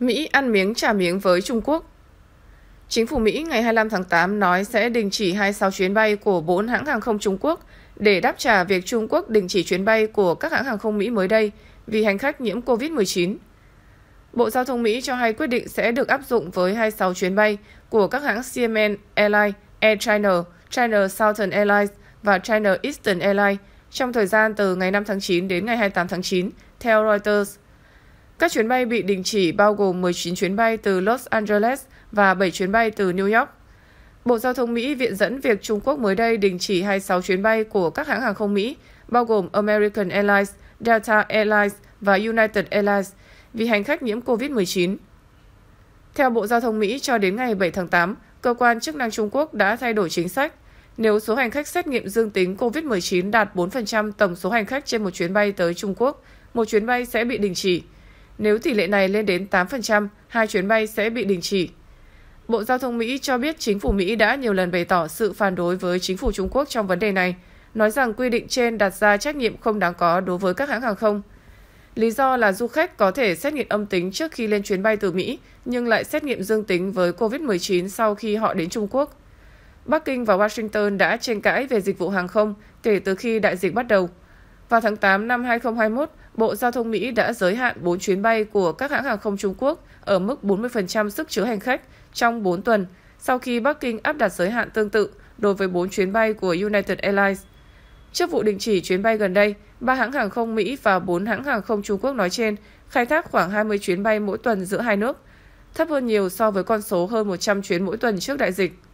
Mỹ ăn miếng trả miếng với Trung Quốc. Chính phủ Mỹ ngày 25 tháng 8 nói sẽ đình chỉ 26 chuyến bay của 4 hãng hàng không Trung Quốc để đáp trả việc Trung Quốc đình chỉ chuyến bay của các hãng hàng không Mỹ mới đây vì hành khách nhiễm COVID-19. Bộ Giao thông Mỹ cho hay quyết định sẽ được áp dụng với 26 chuyến bay của các hãng CMN Airlines, Air China, China Southern Airlines và China Eastern Airlines trong thời gian từ ngày 5 tháng 9 đến ngày 28 tháng 9, theo Reuters – các chuyến bay bị đình chỉ bao gồm 19 chuyến bay từ Los Angeles và 7 chuyến bay từ New York. Bộ Giao thông Mỹ viện dẫn việc Trung Quốc mới đây đình chỉ 26 chuyến bay của các hãng hàng không Mỹ, bao gồm American Airlines, Delta Airlines và United Airlines, vì hành khách nhiễm COVID-19. Theo Bộ Giao thông Mỹ, cho đến ngày 7 tháng 8, cơ quan chức năng Trung Quốc đã thay đổi chính sách. Nếu số hành khách xét nghiệm dương tính COVID-19 đạt 4% tổng số hành khách trên một chuyến bay tới Trung Quốc, một chuyến bay sẽ bị đình chỉ. Nếu tỷ lệ này lên đến 8%, hai chuyến bay sẽ bị đình chỉ. Bộ Giao thông Mỹ cho biết chính phủ Mỹ đã nhiều lần bày tỏ sự phản đối với chính phủ Trung Quốc trong vấn đề này, nói rằng quy định trên đặt ra trách nhiệm không đáng có đối với các hãng hàng không. Lý do là du khách có thể xét nghiệm âm tính trước khi lên chuyến bay từ Mỹ, nhưng lại xét nghiệm dương tính với COVID-19 sau khi họ đến Trung Quốc. Bắc Kinh và Washington đã tranh cãi về dịch vụ hàng không kể từ khi đại dịch bắt đầu. Vào tháng 8 năm 2021, Bộ Giao thông Mỹ đã giới hạn 4 chuyến bay của các hãng hàng không Trung Quốc ở mức 40% sức chứa hành khách trong 4 tuần, sau khi Bắc Kinh áp đặt giới hạn tương tự đối với 4 chuyến bay của United Airlines. Trước vụ đình chỉ chuyến bay gần đây, ba hãng hàng không Mỹ và bốn hãng hàng không Trung Quốc nói trên khai thác khoảng 20 chuyến bay mỗi tuần giữa hai nước, thấp hơn nhiều so với con số hơn 100 chuyến mỗi tuần trước đại dịch.